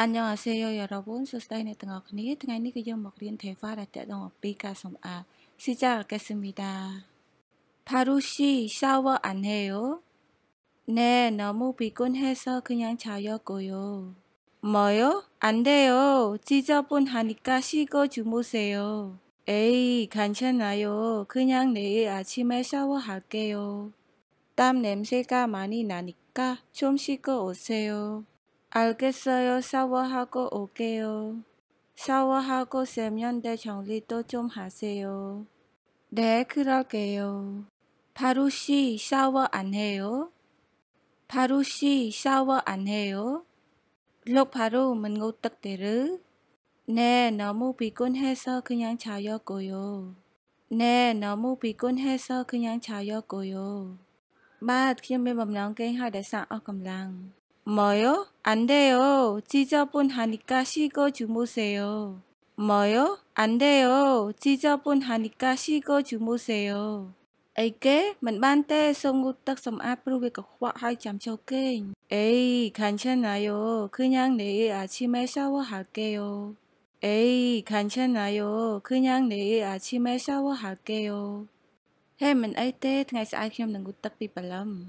안녕하세요 여러분. 수스타인의 등학원이 등한 이 그저 먹린 대화라 때동 어비가솜아 시작하겠습니다. 바루씨 샤워 안 해요? 네, 너무 비곤해서 그냥 자려고요. 뭐요? 안 돼요. 지저분하니까 쉬고 주무세요. 에이, 괜찮아요. 그냥 내일 아침에 샤워할게요. 땀 냄새가 많이 나니까 좀 쉬고 오세요. 알겠어요. 샤워하고 올게요. 샤워하고 세면대 정리도 좀 하세요. 네, 그럴게요. 바로 씨 샤워 안 해요? 바로 씨 샤워 안 해요? 록 바로 mình 딱 때르. 네, 너무 비곤해서 그냥 자였고요. 네, 너무 비곤해서 그냥 자였고요. 마, ាទខ្ញុំមានប 뭐요? 안 돼요. 지저분하니까 쉬고 주무세요. 뭐요? 안 돼요. 지저분하니까 쉬고 주무세요. ấy kế mình ban tê sông ngu tắc sông áp ru về cọc hoa hai chạm cho kênh 에이 괜찮아요 그냥 내일 아침에 샤워할게요 에이 괜찮아요 그냥 내일 아침에 샤워할게요 Hey, mình ấy tê, ngày sẽ ai khi mình ngu tắc bị bà lâm.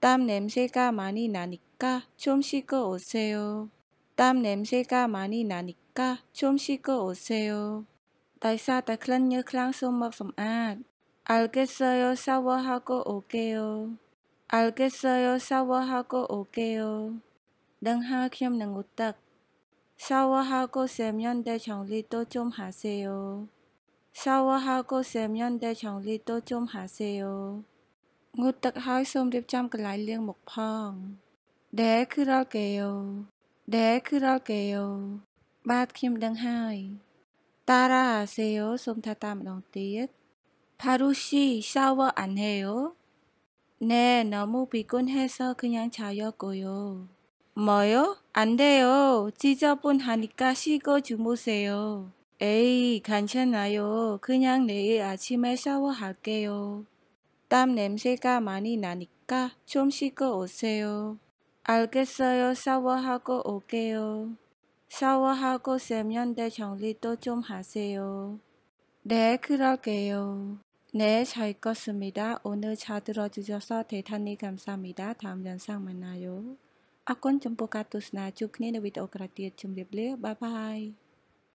땀 냄새가 많이 나니까 좀쉬고 오세요. 땀 냄새가 많이 나니까 좀 씻고 오세요. 날사 다클란 여클랑 소모섬 아 알겠어요. 샤워하고 올게요. 알겠어요. 샤워하고 올게요. 능하 키엄 능오딱 샤워하고 세면대 정리도 좀 하세요. 샤워하고 세면대 정리도 좀 하세요. ងូតទឹកហើយសូមរៀបចំកន្លែងលាងមុខផងដែលគឺរាល់កែវដែលគឺរាល់កែវបាទខ្ញុំដឹងហើយតារ៉ាសេយោសូមថាតាមម្ដងទៀតផារូស៊ីសាវអានហេយោណែណមូពីគុនហេសគឺញ៉ាងឆាយោកូយោម៉យោអានដេយោជីចពុនហានិកាស៊ីកូជូមូសេយោ에이괜찮아요그냥내일아침에샤워할게요 땀 냄새가 많이 나니까 좀 쉬고 오세요. 알겠어요. 샤워하고 올게요. 샤워하고 세면대 정리도 좀 하세요. 네, 그럴게요. 네, 잘 껐습니다. 오늘 잘 들어주셔서 대단히 감사합니다. 다음 영상 만나요. 아콘 점포 가투스나 주니는 위드 오크라티에 좀리블 바이바이.